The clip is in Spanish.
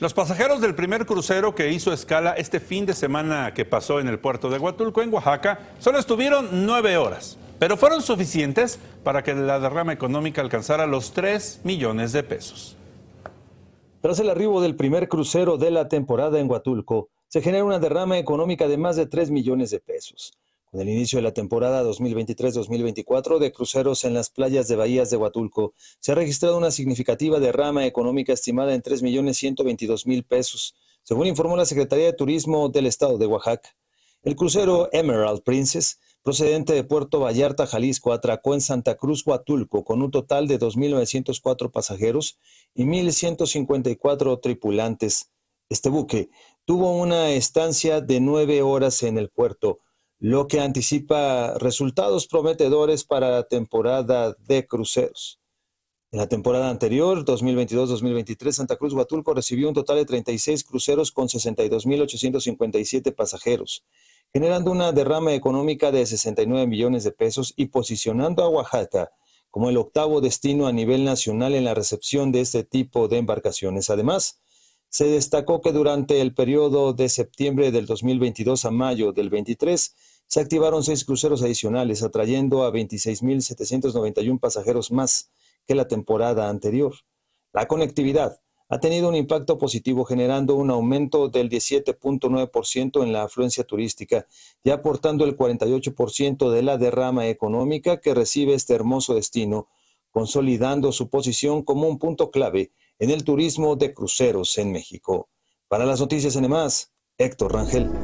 Los pasajeros del primer crucero que hizo escala este fin de semana que pasó en el puerto de Huatulco, en Oaxaca, solo estuvieron nueve horas, pero fueron suficientes para que la derrama económica alcanzara los 3 millones de pesos. Tras el arribo del primer crucero de la temporada en Huatulco, se genera una derrama económica de más de 3 millones de pesos. En el inicio de la temporada 2023-2024 de cruceros en las playas de Bahías de Huatulco. Se ha registrado una significativa derrama económica estimada en 3.122.000 pesos, según informó la Secretaría de Turismo del Estado de Oaxaca. El crucero Emerald Princess, procedente de Puerto Vallarta, Jalisco, atracó en Santa Cruz, Huatulco, con un total de 2.904 pasajeros y 1.154 tripulantes. Este buque tuvo una estancia de nueve horas en el puerto lo que anticipa resultados prometedores para la temporada de cruceros. En la temporada anterior, 2022-2023, Santa Cruz Huatulco recibió un total de 36 cruceros con 62.857 pasajeros, generando una derrama económica de 69 millones de pesos y posicionando a Oaxaca como el octavo destino a nivel nacional en la recepción de este tipo de embarcaciones. Además, se destacó que durante el periodo de septiembre del 2022 a mayo del 23, se activaron seis cruceros adicionales, atrayendo a 26.791 pasajeros más que la temporada anterior. La conectividad ha tenido un impacto positivo, generando un aumento del 17.9% en la afluencia turística y aportando el 48% de la derrama económica que recibe este hermoso destino, consolidando su posición como un punto clave en el turismo de cruceros en México. Para las noticias en más, Héctor Rangel.